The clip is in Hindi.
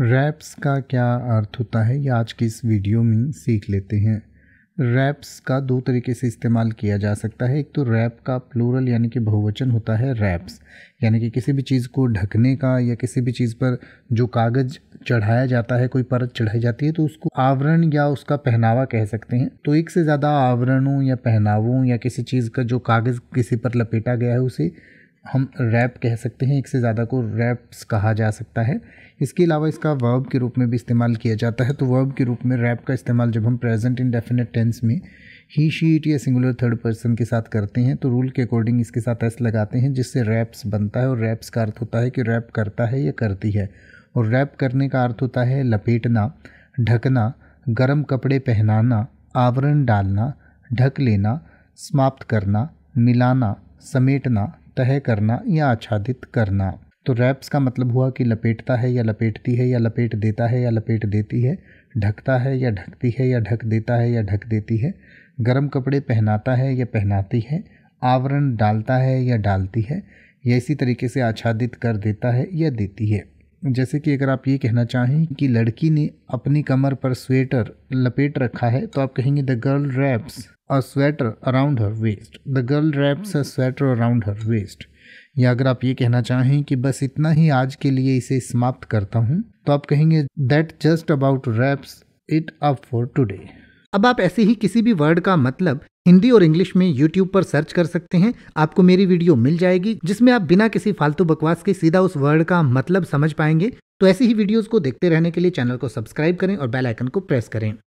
रैप्स का क्या अर्थ होता है ये आज की इस वीडियो में सीख लेते हैं रैप्स का दो तरीके से इस्तेमाल किया जा सकता है एक तो रैप का प्लूरल यानी कि बहुवचन होता है रैप्स यानी कि किसी भी चीज़ को ढकने का या किसी भी चीज़ पर जो कागज़ चढ़ाया जाता है कोई परत चढ़ाई जाती है तो उसको आवरण या उसका पहनावा कह सकते हैं तो एक से ज़्यादा आवरणों या पहनावों या किसी चीज़ का जो कागज़ किसी पर लपेटा गया है उसे हम रैप कह सकते हैं एक से ज़्यादा को रैप्स कहा जा सकता है इसके अलावा इसका वर्ब के रूप में भी इस्तेमाल किया जाता है तो वर्ब के रूप में रैप का इस्तेमाल जब हम प्रेजेंट डेफिनेट टेंस में ही शीट या सिंगुलर थर्ड पर्सन के साथ करते हैं तो रूल के अकॉर्डिंग इसके साथ एस लगाते हैं जिससे रैप्स बनता है और रैप्स का अर्थ होता है कि रैप करता है या करती है और रैप करने का अर्थ होता है लपेटना ढकना गर्म कपड़े पहनाना आवरण डालना ढक लेना समाप्त करना मिलाना समेटना तय करना या आच्छादित करना तो रैप्स का मतलब हुआ कि लपेटता है या लपेटती है या लपेट देता है या लपेट देती है ढकता है या ढकती है या ढक देता है या ढक देती है गर्म कपड़े पहनाता है या पहनाती है आवरण डालता है या डालती है या इसी तरीके से आच्छादित कर देता है या देती है जैसे कि अगर आप ये कहना चाहें कि लड़की ने अपनी कमर पर स्वेटर लपेट रखा है तो आप कहेंगे the girl wraps a sweater around her waist the girl wraps a sweater around her waist या अगर आप ये कहना चाहें कि बस इतना ही आज के लिए इसे समाप्त करता हूँ तो आप कहेंगे that just about wraps it up for today अब आप ऐसे ही किसी भी वर्ड का मतलब हिंदी और इंग्लिश में YouTube पर सर्च कर सकते हैं आपको मेरी वीडियो मिल जाएगी जिसमें आप बिना किसी फालतू बकवास के सीधा उस वर्ड का मतलब समझ पाएंगे तो ऐसी ही वीडियोस को देखते रहने के लिए चैनल को सब्सक्राइब करें और बेल आइकन को प्रेस करें